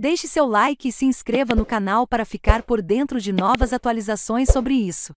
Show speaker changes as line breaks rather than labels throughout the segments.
Deixe seu like e se inscreva no canal para ficar por dentro de novas atualizações sobre isso.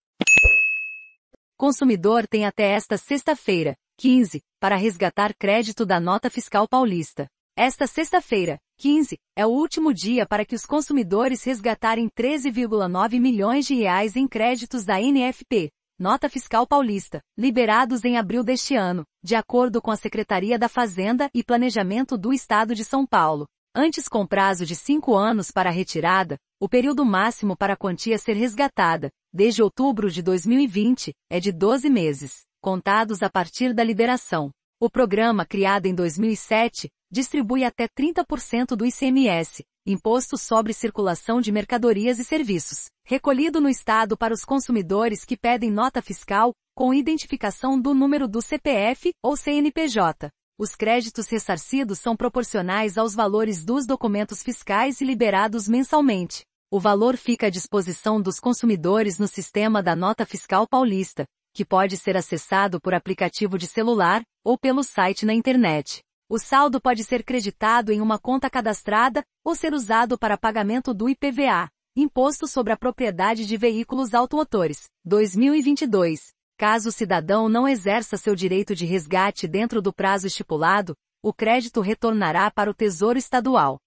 Consumidor tem até esta sexta-feira, 15, para resgatar crédito da nota fiscal paulista. Esta sexta-feira, 15, é o último dia para que os consumidores resgatarem 13,9 milhões de reais em créditos da NFP, Nota Fiscal Paulista, liberados em abril deste ano, de acordo com a Secretaria da Fazenda e Planejamento do Estado de São Paulo. Antes com prazo de cinco anos para retirada, o período máximo para a quantia ser resgatada, desde outubro de 2020, é de 12 meses, contados a partir da liberação. O programa criado em 2007 distribui até 30% do ICMS, Imposto sobre Circulação de Mercadorias e Serviços, recolhido no Estado para os consumidores que pedem nota fiscal, com identificação do número do CPF ou CNPJ. Os créditos ressarcidos são proporcionais aos valores dos documentos fiscais e liberados mensalmente. O valor fica à disposição dos consumidores no sistema da Nota Fiscal Paulista, que pode ser acessado por aplicativo de celular ou pelo site na internet. O saldo pode ser creditado em uma conta cadastrada ou ser usado para pagamento do IPVA, Imposto sobre a Propriedade de Veículos Automotores, 2022, Caso o cidadão não exerça seu direito de resgate dentro do prazo estipulado, o crédito retornará para o Tesouro Estadual.